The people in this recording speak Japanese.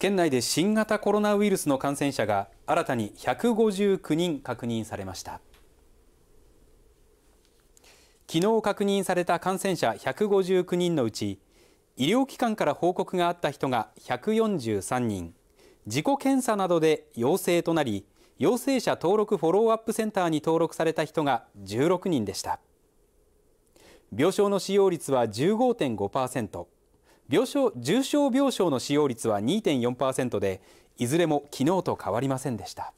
県内で新型コロナウイルスの感染者が新たに159人確認されました昨日確認された感染者159人のうち医療機関から報告があった人が143人自己検査などで陽性となり陽性者登録フォローアップセンターに登録された人が16人でした病床の使用率は15.5%病床重症病床の使用率は2.4%でいずれも昨日と変わりませんでした。